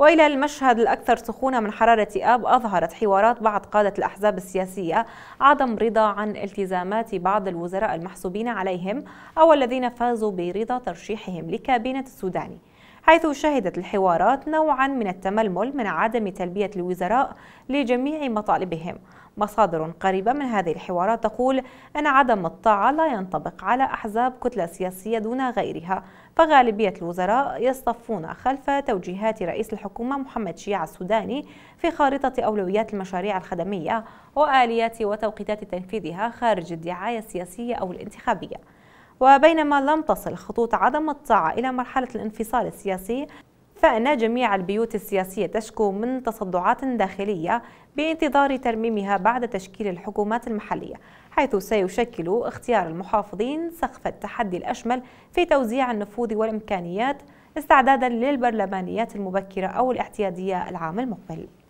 والى المشهد الاكثر سخونه من حراره اب اظهرت حوارات بعض قاده الاحزاب السياسيه عدم رضا عن التزامات بعض الوزراء المحسوبين عليهم او الذين فازوا برضا ترشيحهم لكابينه السوداني حيث شهدت الحوارات نوعا من التململ من عدم تلبية الوزراء لجميع مطالبهم مصادر قريبة من هذه الحوارات تقول أن عدم الطاعة لا ينطبق على أحزاب كتلة سياسية دون غيرها فغالبية الوزراء يصطفون خلف توجيهات رئيس الحكومة محمد شيع السوداني في خارطة أولويات المشاريع الخدمية وآليات وتوقيتات تنفيذها خارج الدعاية السياسية أو الانتخابية وبينما لم تصل خطوط عدم الطاعة إلى مرحلة الانفصال السياسي فإن جميع البيوت السياسية تشكو من تصدعات داخلية بانتظار ترميمها بعد تشكيل الحكومات المحلية حيث سيشكل اختيار المحافظين سقف التحدي الأشمل في توزيع النفوذ والإمكانيات استعدادا للبرلمانيات المبكرة أو الاعتيادية العام المقبل